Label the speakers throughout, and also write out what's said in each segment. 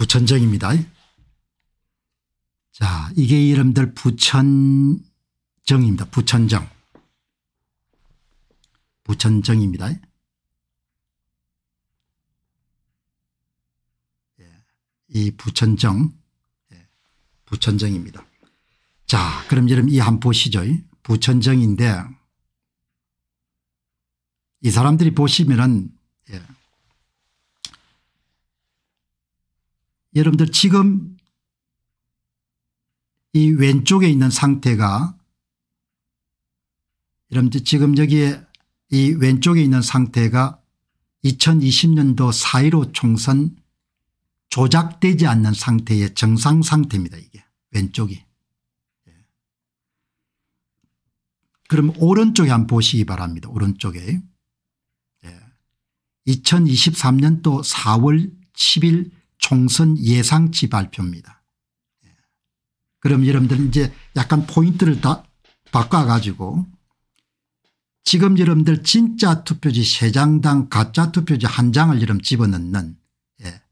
Speaker 1: 부천정입니다. 자, 이게 이름들 부천정입니다. 부천정. 부천정입니다. 예, 이 부천정, 예, 부천정입니다. 자, 그럼 여러분 이한 보시죠. 부천정인데 이 사람들이 보시면은 예. 여러분들 지금 이 왼쪽에 있는 상태가 여러분들 지금 여기에 이 왼쪽에 있는 상태가 2020년도 4.15 총선 조작되지 않는 상태의 정상 상태입니다 이게 왼쪽이. 예. 그럼 오른쪽에 한번 보시기 바랍니다. 오른쪽에. 2023년도 4월 10일 총선 예상치 발표입니다. 예. 그럼 여러분들 이제 약간 포인트를 다 바꿔가지고 지금 여러분들 진짜 투표지 3장당 가짜 투표지 1장을 여러분 집어넣는 예.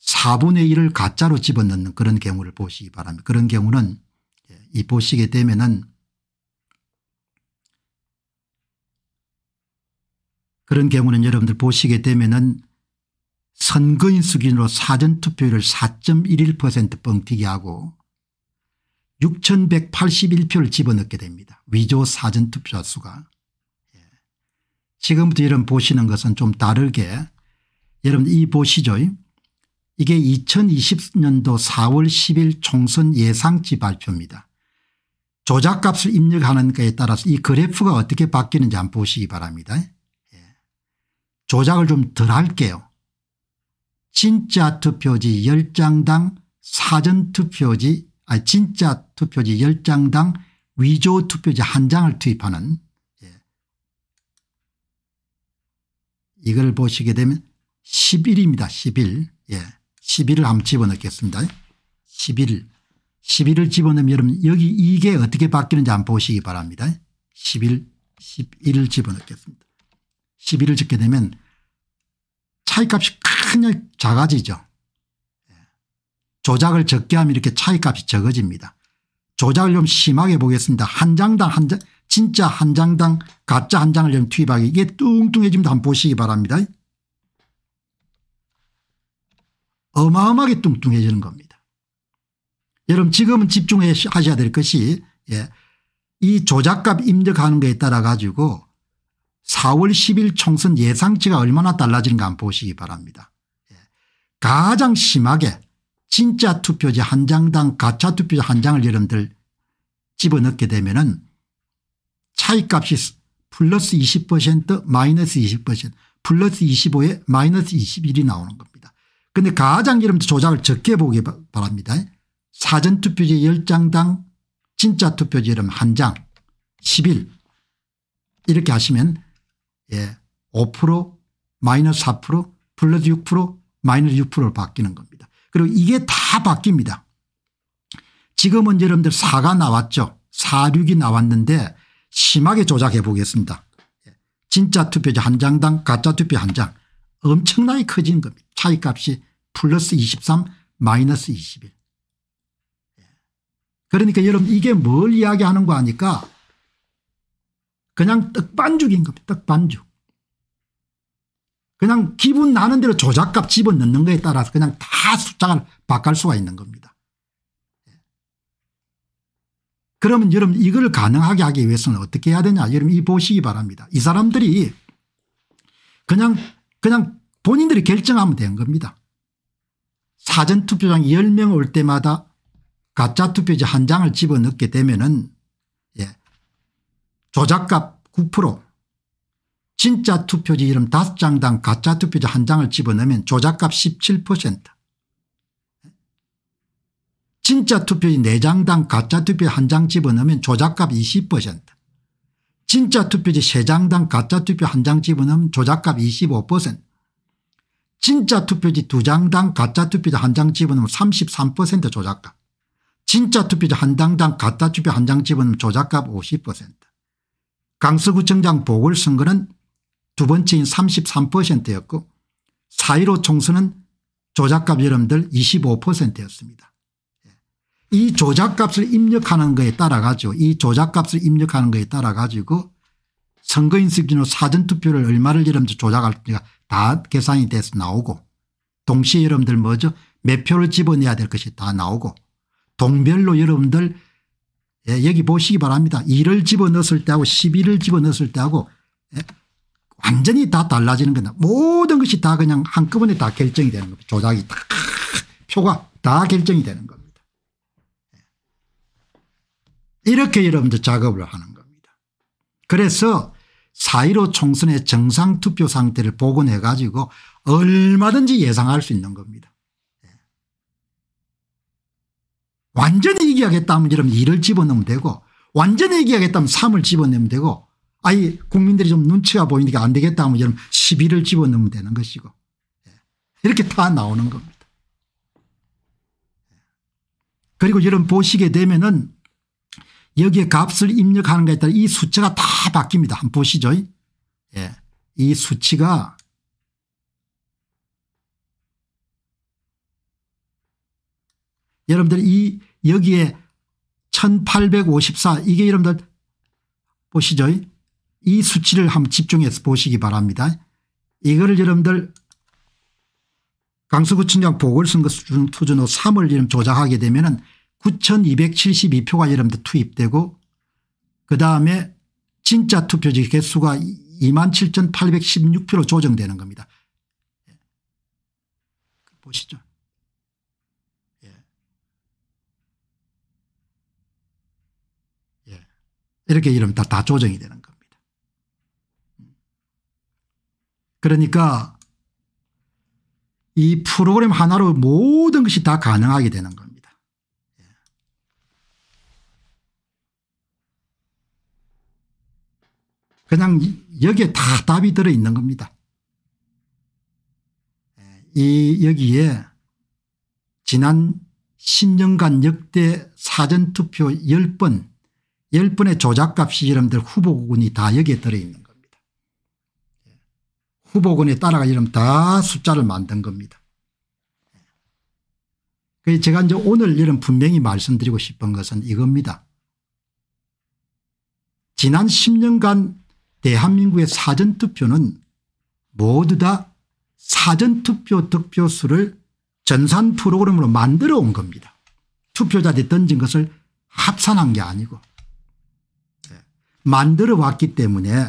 Speaker 1: 4분의 1을 가짜로 집어넣는 그런 경우를 보시기 바랍니다. 그런 경우는 예. 이 보시게 되면은 그런 경우는 여러분들 보시게 되면은 선거인 수준으로 사전투표율을 4.11% 뻥튀기하고 6181표를 집어넣게 됩니다. 위조 사전투표자 수가. 예. 지금부터 여러분 보시는 것은 좀 다르게 여러분 이 보시죠. 이게 2020년도 4월 10일 총선 예상치 발표입니다. 조작값을 입력하는 것에 따라서 이 그래프가 어떻게 바뀌는지 한번 보시기 바랍니다. 예. 조작을 좀 덜 할게요. 진짜 투표지 10장당 사전 투표지 아 진짜 투표지 10장당 위조 투표지 한 장을 투입하는 예. 이걸 보시게 되면 1 1입니다1 1일 예. 1 0을 한번 집어넣겠습니다. 1 1 1 1을 집어넣으면 여러분 여기 이게 어떻게 바뀌는지 한번 보시기 바랍니다. 1 1 11을 집어넣겠습니다. 11을 적게 되면 차이값이 크 큰일 작아지죠. 예. 조작을 적게 하면 이렇게 차이값이 적어집니다. 조작을 좀 심하게 보겠습니다. 한 장당 한 장, 진짜 한 장당 가짜 한 장을 좀 투입하기 이게 뚱뚱해집니다. 한번 보시기 바랍니다. 어마어마하게 뚱뚱해지는 겁니다. 여러분 지금은 집중하셔야 될 것이 예. 이 조작값 입력하는 것에 따라 가지고 4월 10일 총선 예상치가 얼마나 달라지는가 한번 보시기 바랍니다. 가장 심하게 진짜 투표지 한 장당 가짜 투표지 한 장을 여러분들 집어넣게 되면 은 차이값이 플러스 20% 마이너스 20% 플러스 25에 마이너스 21이 나오는 겁니다. 근데 가장 여러분들 조작을 적게 보기 바랍니다. 사전투표지 10장당 진짜 투표지 여러분 1장 1 1 이렇게 하시면 예 5% 마이너스 4% 플러스 6% 마이너스 6%로 바뀌는 겁니다. 그리고 이게 다 바뀝니다. 지금은 여러분들 4가 나왔죠. 4, 6이 나왔는데 심하게 조작해 보겠습니다. 예. 진짜 투표지 한 장당 가짜 투표 한 장 엄청나게 커진 겁니다. 차이값이 플러스 23 마이너스 21. 예. 그러니까 여러분 이게 뭘 이야기하는 거 아니까 그냥 떡반죽인 겁니다. 떡반죽. 그냥 기분 나는 대로 조작값 집어넣는 것에 따라서 그냥 다숫자가 바꿀 수가 있는 겁니다. 예. 그러면 여러분 이걸 가능하게 하기 위해서는 어떻게 해야 되냐 여러분 이 보시기 바랍니다. 이 사람들이 그냥 그냥 본인들이 결정하면 되는 겁니다. 사전투표장 10명 올 때마다 가짜 투표지 한 장을 집어넣게 되면 은 예. 조작값 9% 진짜 투표지 이름 5 장당 가짜 투표지 한 장을 집어넣으면 조작값 17% 진짜 투표지 4장당 가짜 투표지 한 장 집어넣으면 조작값 20% 진짜 투표지 3장당 가짜 투표 한 장 집어넣으면 조작값 25% 진짜 투표지 2장당 가짜 투표지 한 장 집어넣으면 33% 조작값 진짜 투표지 한장당 가짜 투표 한 장 집어넣으면 조작값 50% 강서구청장 보궐선거는 두 번째인 33%였고 4.15 총선은 조작값 여러분들 25%였습니다. 예. 이 조작값을 입력하는 것에 따라 가지고 이 조작값을 입력하는 것에 따라 가지고 선거인수 준으로 사전투표를 얼마를 여러분들 조작할지가 다 계산이 돼서 나오고 동시에 여러분들 뭐죠 몇 표를 집어내야 될 것이 다 나오고 동별로 여러분들 예, 여기 보시기 바랍니다. 2를 집어넣었을 때하고 12를 집어넣었을 때하고 예, 완전히 다 달라지는 겁니다 모든 것이 다 그냥 한꺼번에 다 결정이 되는 겁니다. 조작이 다 표가 다 결정이 되는 겁니다. 예. 이렇게 여러분들 작업을 하는 겁니다. 그래서 4.15 총선의 정상투표 상태를 복원해 가지고 얼마든지 예상할 수 있는 겁니다. 예. 완전히 이기하겠다 하면 여러분 2를 집어넣으면 되고 완전히 이기하겠다 하면 3을 집어넣으면 되고 아예 국민들이 좀 눈치가 보이니까 안 되겠다 하면 여러분 시비를 집어넣으면 되는 것이고 예. 이렇게 다 나오는 겁니다. 예. 그리고 여러분 보시게 되면은 여기에 값을 입력하는 것에 따라 이 수치가 다 바뀝니다. 한번 보시죠. 예. 이 수치가 여러분들 이 여기에 1854 이게 여러분들 보시죠. 이 수치를 한번 집중해서 보시기 바랍니다. 이거를 여러분들 강서구청장 보궐선거 투전후 3월 이름 조작하게 되면 은 9272표가 여러분들 투입되고 그다음에 진짜 투표지 개수가 27,816표로 조정되는 겁니다. 예. 보시죠. 예. 예. 이렇게 이름 다, 다 조정이 되는 그러니까 이 프로그램 하나로 모든 것이 다 가능하게 되는 겁니다. 예. 그냥 여기에 다 답이 들어있는 겁니다. 예. 이 여기에 지난 10년간 역대 사전투표 10번 10번의 조작값이 여러분들 후보군이 다 여기에 들어있는 후보군에 따라가 이러다 숫자를 만든 겁니다. 제가 이제 오늘 이런 분명히 말씀드리고 싶은 것은 이겁니다. 지난 10년간 대한민국의 사전투표는 모두 다 사전투표 득표수를 전산 프로그램으로 만들어 온 겁니다. 투표자들이 던진 것을 합산한 게 아니고 예. 만들어 왔기 때문에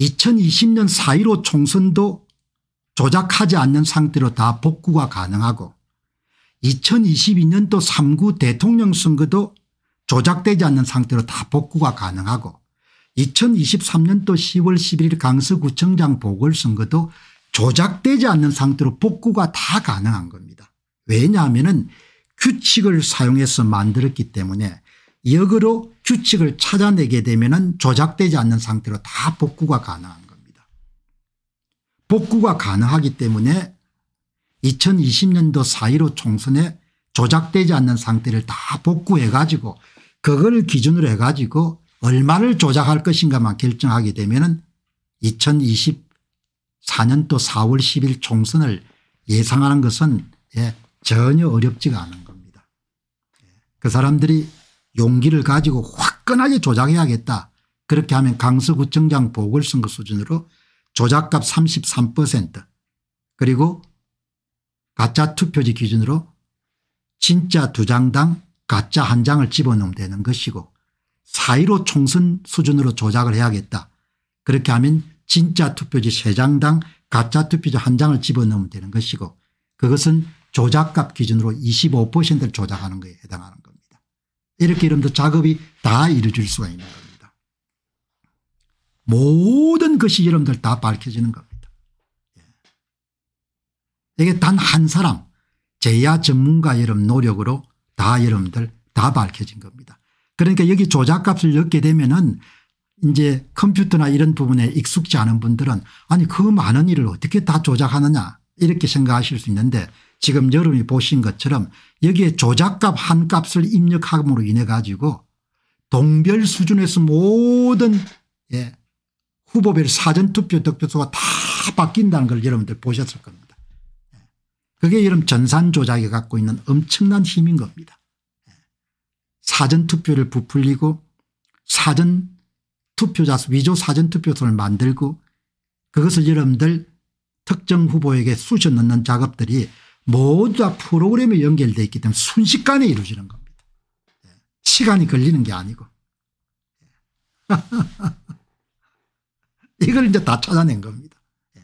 Speaker 1: 2020년 4.15 총선도 조작하지 않는 상태로 다 복구가 가능하고 2022년도 3구 대통령 선거도 조작되지 않는 상태로 다 복구가 가능하고 2023년도 10월 11일 강서구청장 보궐선거도 조작되지 않는 상태로 복구가 다 가능한 겁니다. 왜냐하면 규칙을 사용해서 만들었기 때문에 역으로 규칙을 찾아내게 되면 조작되지 않는 상태로 다 복구가 가능한 겁니다. 복구가 가능하기 때문에 2020년도 4.15 총선에 조작되지 않는 상태를 다 복구해 가지고 그걸 기준으로 해 가지고 얼마를 조작할 것인가만 결정하게 되면 2024년도 4월 10일 총선을 예상하는 것은 예, 전혀 어렵지가 않은 겁니다. 예, 그 사람들이 용기를 가지고 화끈하게 조작해야겠다. 그렇게 하면 강서구청장 보궐선거 수준으로 조작값 33% 그리고 가짜 투표지 기준으로 진짜 두 장당 가짜 한 장을 집어넣으면 되는 것이고 사1로 총선 수준으로 조작을 해야겠다. 그렇게 하면 진짜 투표지 세장당 가짜 투표지 한 장을 집어넣으면 되는 것이고 그것은 조작값 기준으로 25%를 조작하는 거에 해당하는 것. 이렇게 이름도 작업이 다 이루어질 수가 있는 겁니다. 모든 것이 여러분들 다 밝혀지는 겁니다. 예. 이게 단 한 사람 제야 전문가 여러분 노력으로 다 여러분들 다 밝혀진 겁니다. 그러니까 여기 조작값을 넣게 되면은 이제 컴퓨터나 이런 부분에 익숙지 않은 분들은 아니 그 많은 일을 어떻게 다 조작하느냐 이렇게 생각하실 수 있는데 지금 여러분이 보신 것처럼 여기에 조작값 한 값을 입력함으로 인해 가지고 동별 수준에서 모든 예, 후보별 사전투표 득표수가 다 바뀐다는 걸 여러분들 보셨을 겁니다. 예. 그게 여러분 전산 조작이 갖고 있는 엄청난 힘인 겁니다. 예. 사전투표를 부풀리고 사전 투표자 수 위조 사전 투표소를 만들고 그것을 여러분들 특정 후보에게 쑤셔 넣는 작업들이 모두 다 프로그램에 연결되어 있기 때문에 순식간에 이루어지는 겁니다. 예. 시간이 걸리는 게 아니고. 예. 이걸 이제 다 찾아낸 겁니다. 예.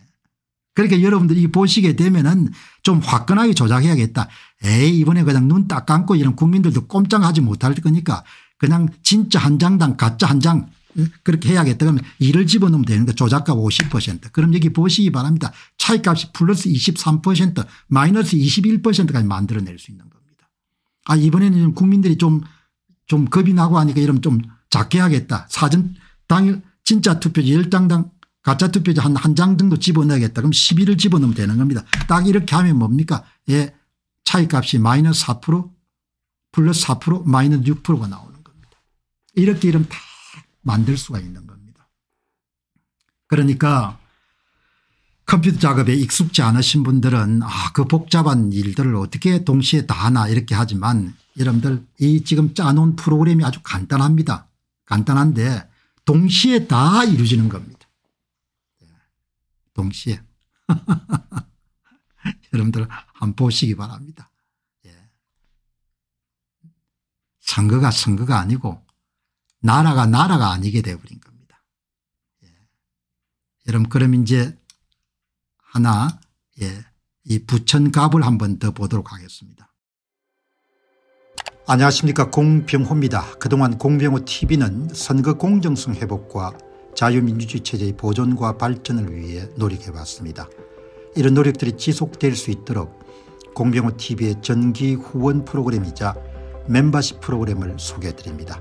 Speaker 1: 그러니 여러분들이 보시게 되면은 좀 화끈하게 조작해야겠다. 에이, 이번에 그냥 눈 딱 감고 이런 국민들도 꼼짝하지 못할 거니까 그냥 진짜 한 장당 가짜 한장 그렇게 해야겠다 그러면 일을 집어넣으면 되는 데 조작값 50% 그럼 여기 보시기 바랍니다. 차이값이 플러스 23% 마이너스 21%까지 만들어낼 수 있는 겁니다. 아 이번에는 국민들이 좀 좀 겁이 나고 하니까 이러면 좀 작게 하겠다. 사전 당일 진짜 투표지 10장당 가짜 투표지 한 한 장 정도 집어넣어야겠다. 그럼 11을 집어넣으면 되는 겁니다. 딱 이렇게 하면 뭡니까 예 차이값이 마이너스 4% 플러스 4% 마이너스 6%가 나오는 겁니다. 이렇게 이러면 다 만들 수가 있는 겁니다. 그러니까 컴퓨터 작업에 익숙지 않으신 분들은 아그 복잡한 일들을 어떻게 동시에 다 하나 이렇게 하지만 여러분들 이 지금 짜놓은 프로그램이 아주 간단합니다. 간단한데 동시에 다 이루어지는 겁니다. 예. 동시에. 여러분들 한번 보시기 바랍니다. 예. 선거가 선거가 아니고 나라가 나라가 아니게 되어버린 겁니다. 예. 여러분 그럼 이제 하나 예. 이 부천갑을 한 번 더 보도록 하겠습니다. 안녕하십니까 공병호입니다. 그동안 공병호TV는 선거 공정성 회복과 자유민주주의 체제의 보존과 발전을 위해 노력해왔습니다. 이런 노력들이 지속될 수 있도록 공병호TV의 전기 후원 프로그램이자 멤버십 프로그램을 소개해드립니다.